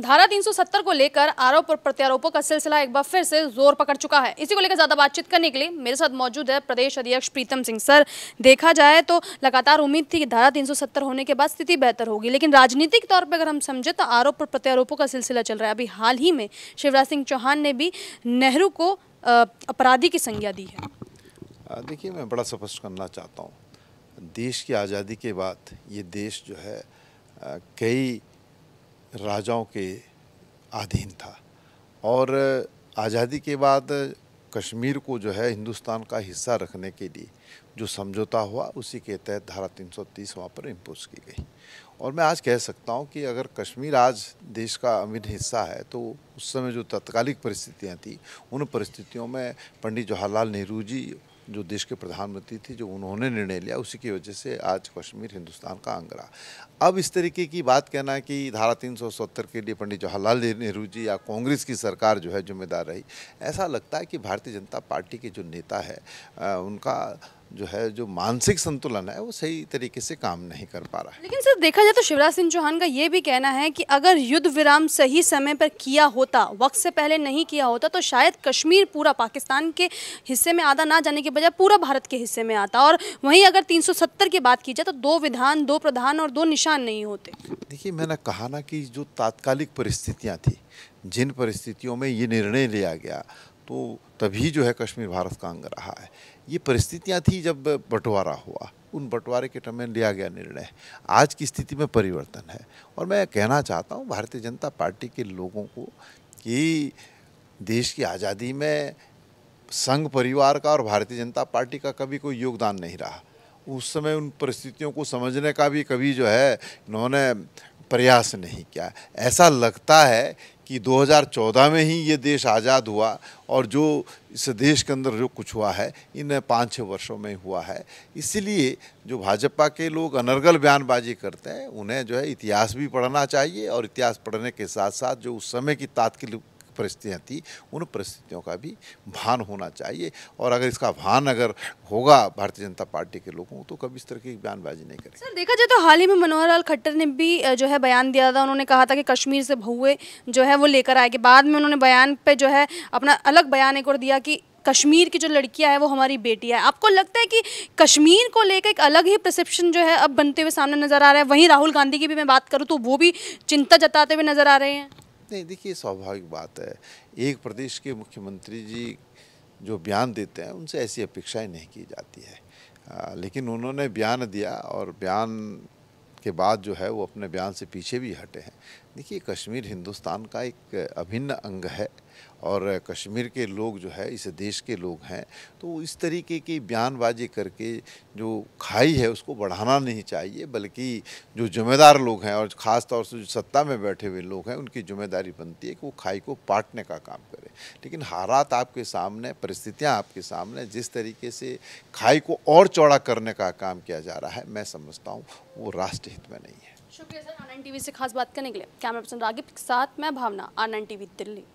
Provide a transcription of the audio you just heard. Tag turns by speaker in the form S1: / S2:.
S1: धारा 370 को लेकर आरोप और प्रत्यारोपों का सिलसिला एक बार फिर से जोर पकड़ चुका है इसी को लेकर ज्यादा बातचीत करने के लिए मेरे साथ मौजूद है प्रदेश अध्यक्ष प्रीतम सिंह सर देखा जाए तो लगातार उम्मीद थी कि धारा 370 होने के बाद स्थिति बेहतर होगी लेकिन राजनीतिक तौर पर अगर हम समझे तो आरोप और प्रत्यारोपों का सिलसिला चल रहा है अभी हाल ही में शिवराज सिंह चौहान ने भी नेहरू को अपराधी की संज्ञा दी है
S2: देखिए मैं बड़ा स्पष्ट करना चाहता हूँ देश की आज़ादी के बाद ये देश जो है कई राजाओं के अधीन था और आज़ादी के बाद कश्मीर को जो है हिंदुस्तान का हिस्सा रखने के लिए जो समझौता हुआ उसी के तहत धारा 330 वहाँ पर इम्पोज की गई और मैं आज कह सकता हूँ कि अगर कश्मीर आज देश का अमीर हिस्सा है तो उस समय जो तत्कालिक परिस्थितियाँ थी उन परिस्थितियों में पंडित जवाहरलाल नेहरू जी जो देश के प्रधानमंत्री थे जो उन्होंने निर्णय लिया उसी की वजह से आज कश्मीर हिंदुस्तान का अंग रहा अब इस तरीके की बात कहना कि धारा 370 के लिए पंडित जवाहरलाल नेहरू जी या कांग्रेस की सरकार जो है जिम्मेदार रही ऐसा लगता है कि भारतीय जनता पार्टी के जो नेता है उनका जो है जो मानसिक संतुलन है वो सही तरीके से काम नहीं कर पा रहा है
S1: लेकिन सर देखा जाए तो शिवराज सिंह चौहान का ये भी कहना है कि अगर युद्ध विराम सही समय पर किया होता वक्त से पहले नहीं किया होता तो शायद कश्मीर पूरा पाकिस्तान के हिस्से में आधा ना जाने के बजाय पूरा भारत के हिस्से में आता और वहीं अगर 370 की बात की जाए तो दो विधान दो प्रधान और दो निशान नहीं होते
S2: देखिए मैंने कहा ना कि जो तात्कालिक परिस्थितियाँ थी जिन परिस्थितियों में ये निर्णय लिया गया तो तभी जो है कश्मीर भारत का अंग रहा है ये परिस्थितियाँ थी जब बंटवारा हुआ उन बंटवारे के टमें लिया गया निर्णय आज की स्थिति में परिवर्तन है और मैं कहना चाहता हूँ भारतीय जनता पार्टी के लोगों को कि देश की आज़ादी में संघ परिवार का और भारतीय जनता पार्टी का कभी कोई योगदान नहीं रहा उस समय उन परिस्थितियों को समझने का भी कभी जो है इन्होंने प्रयास नहीं किया ऐसा लगता है कि 2014 में ही ये देश आज़ाद हुआ और जो इस देश के अंदर जो कुछ हुआ है इन पाँच छः वर्षों में हुआ है इसलिए जो भाजपा के लोग अनर्गल बयानबाजी करते हैं उन्हें जो है इतिहास भी पढ़ना चाहिए और इतिहास पढ़ने के साथ साथ जो उस समय की तात्कालिक परिस्थितियाँ थी उन परिस्थितियों का भी भान होना चाहिए और अगर इसका भान अगर होगा भारतीय जनता पार्टी के लोगों तो कभी इस तरह की बयानबाजी नहीं
S1: करेंगे सर देखा जाए तो हाल ही में मनोहर लाल खट्टर ने भी जो है बयान दिया था उन्होंने कहा था कि कश्मीर से भहुए जो है वो लेकर आएगी बाद में उन्होंने बयान पर जो है अपना अलग बयान एक और दिया कि कश्मीर की जो लड़कियां है वो हमारी बेटी है आपको लगता है कि कश्मीर को लेकर एक अलग ही प्रसप्शन जो है अब बनते हुए सामने नज़र आ रहा है वहीं राहुल गांधी की भी मैं बात करूँ तो वो भी चिंता जताते हुए नज़र आ रहे हैं
S2: नहीं देखिए स्वाभाविक बात है एक प्रदेश के मुख्यमंत्री जी जो बयान देते हैं उनसे ऐसी अपेक्षाएं नहीं की जाती है आ, लेकिन उन्होंने बयान दिया और बयान के बाद जो है वो अपने बयान से पीछे भी हटे हैं देखिए कश्मीर हिंदुस्तान का एक अभिन्न अंग है और कश्मीर के लोग जो है इस देश के लोग हैं तो इस तरीके की बयानबाजी करके जो खाई है उसको बढ़ाना नहीं चाहिए बल्कि जो जिम्मेदार लोग हैं और ख़ास तौर से जो सत्ता में बैठे हुए लोग हैं उनकी जिम्मेदारी बनती है कि वो खाई को पाटने का काम करें लेकिन हालात आपके सामने परिस्थितियाँ आपके सामने जिस तरीके से खाई को और चौड़ा करने का काम किया जा रहा है मैं समझता हूँ वो राष्ट्र हित में नहीं है
S1: शुक्रिया सर आनंद टीवी से खास बात करने के लिए कैमरा पर्सन रागिब के साथ मैं भावना आनंद टीवी दिल्ली